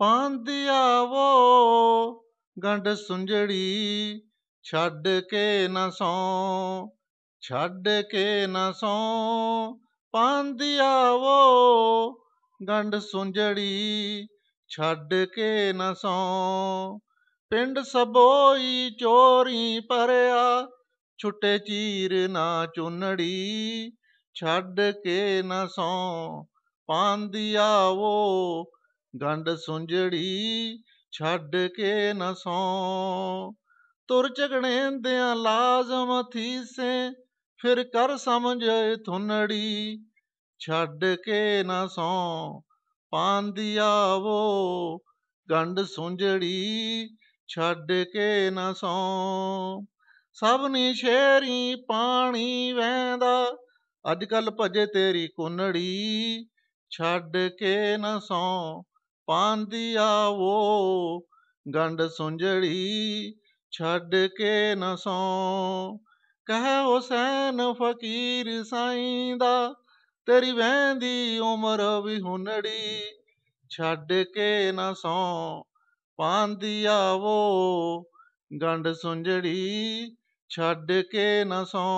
ਵੋ ਗੰਢ ਸੁੰਜੜੀ ਛੱਡ ਕੇ ਨਾ ਸੌ ਛੱਡ ਕੇ ਨਾ ਸੌ ਵੋ ਗੰਢ ਸੁੰਜੜੀ ਛੱਡ ਕੇ ਨਾ ਸੌ ਪਿੰਡ ਸਬੋਈ ਚੋਰੀ ਪਰਿਆ ਛੁੱਟੇ ਚੀਰ ਨਾ ਚੁੰਨੜੀ ਛੱਡ ਕੇ ਨਾ ਸੌ ਵੋ ਗੰਡ ਸੁੰਝੜੀ ਛੱਡ ਕੇ ਨਾ ਸੌ ਤੁਰ ਝਗੜੇਂਦਿਆਂ ਲਾਜ਼ਮ ਥੀਸੇ ਫਿਰ ਕਰ ਸਮਝ ਥੁਨੜੀ ਛੱਡ ਕੇ ਨਾ ਸੌ ਪਾਂਦੀ ਆਵੋ ਗੰਡ ਸੁੰਝੜੀ ਛੱਡ ਕੇ ਨਾ ਸੌ ਨੀ ਸ਼ੇਰੀ ਪਾਣੀ ਵੈਂਦਾ ਅੱਜ ਕੱਲ ਭਜੇ ਤੇਰੀ ਕੁੰਨੜੀ ਛੱਡ ਕੇ ਨਾ ਸੌ ਪਾਂਦੀ ਆਵੋ ਗੰਢ ਸੁੰਝੜੀ ਛੱਡ ਕੇ ਨਸੋਂ ਕਹਿ ਹੁਸੈਨ ਫਕੀਰ ਸਾਈਂ ਦਾ ਤੇਰੀ ਵੈਂਦੀ ਉਮਰ ਵੀ ਹੁਨੜੀ ਛੱਡ ਕੇ ਨਸੋਂ ਸੌ ਪਾਂਦੀ ਆਵੋ ਗੰਢ ਸੁੰਝੜੀ ਛੱਡ ਕੇ ਨਸੋਂ